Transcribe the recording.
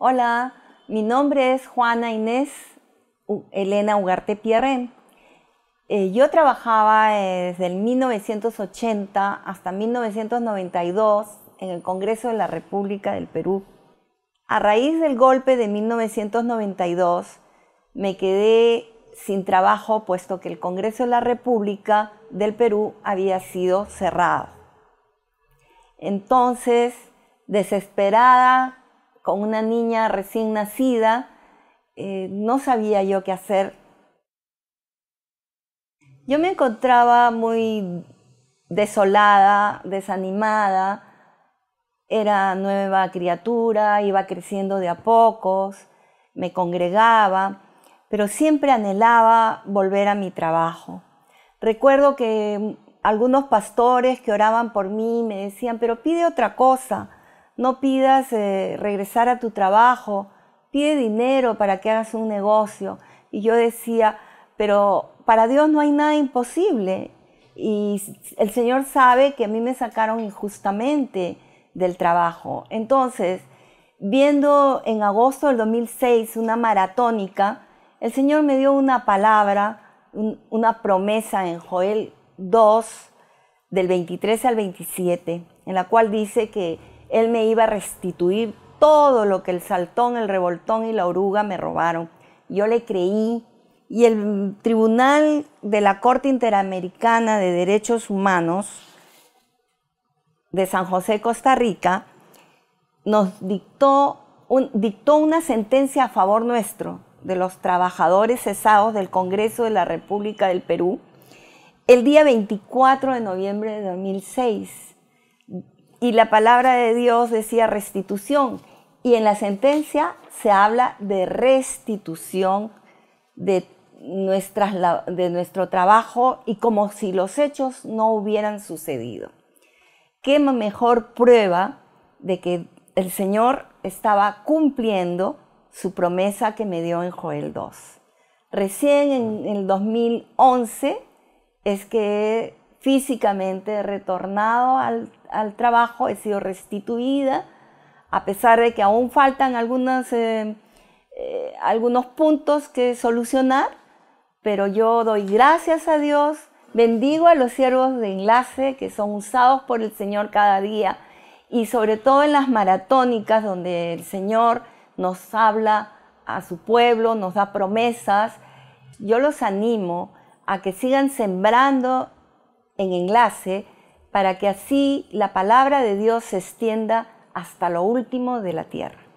Hola, mi nombre es Juana Inés Elena Ugarte Pierren. Eh, yo trabajaba eh, desde el 1980 hasta 1992 en el Congreso de la República del Perú. A raíz del golpe de 1992 me quedé sin trabajo puesto que el Congreso de la República del Perú había sido cerrado. Entonces, desesperada, con una niña recién nacida, eh, no sabía yo qué hacer. Yo me encontraba muy desolada, desanimada, era nueva criatura, iba creciendo de a pocos, me congregaba, pero siempre anhelaba volver a mi trabajo. Recuerdo que algunos pastores que oraban por mí me decían, pero pide otra cosa, no pidas eh, regresar a tu trabajo, pide dinero para que hagas un negocio. Y yo decía, pero para Dios no hay nada imposible. Y el Señor sabe que a mí me sacaron injustamente del trabajo. Entonces, viendo en agosto del 2006 una maratónica, el Señor me dio una palabra, una promesa en Joel 2, del 23 al 27, en la cual dice que él me iba a restituir todo lo que el saltón, el revoltón y la oruga me robaron. Yo le creí y el Tribunal de la Corte Interamericana de Derechos Humanos de San José, Costa Rica, nos dictó, dictó una sentencia a favor nuestro, de los trabajadores cesados del Congreso de la República del Perú, el día 24 de noviembre de 2006 y la palabra de Dios decía restitución. Y en la sentencia se habla de restitución de, nuestras, de nuestro trabajo y como si los hechos no hubieran sucedido. ¿Qué mejor prueba de que el Señor estaba cumpliendo su promesa que me dio en Joel 2? Recién en el 2011 es que físicamente he retornado al, al trabajo, he sido restituida, a pesar de que aún faltan algunas, eh, eh, algunos puntos que solucionar, pero yo doy gracias a Dios, bendigo a los siervos de enlace que son usados por el Señor cada día y sobre todo en las maratónicas donde el Señor nos habla a su pueblo, nos da promesas. Yo los animo a que sigan sembrando en enlace para que así la palabra de Dios se extienda hasta lo último de la tierra.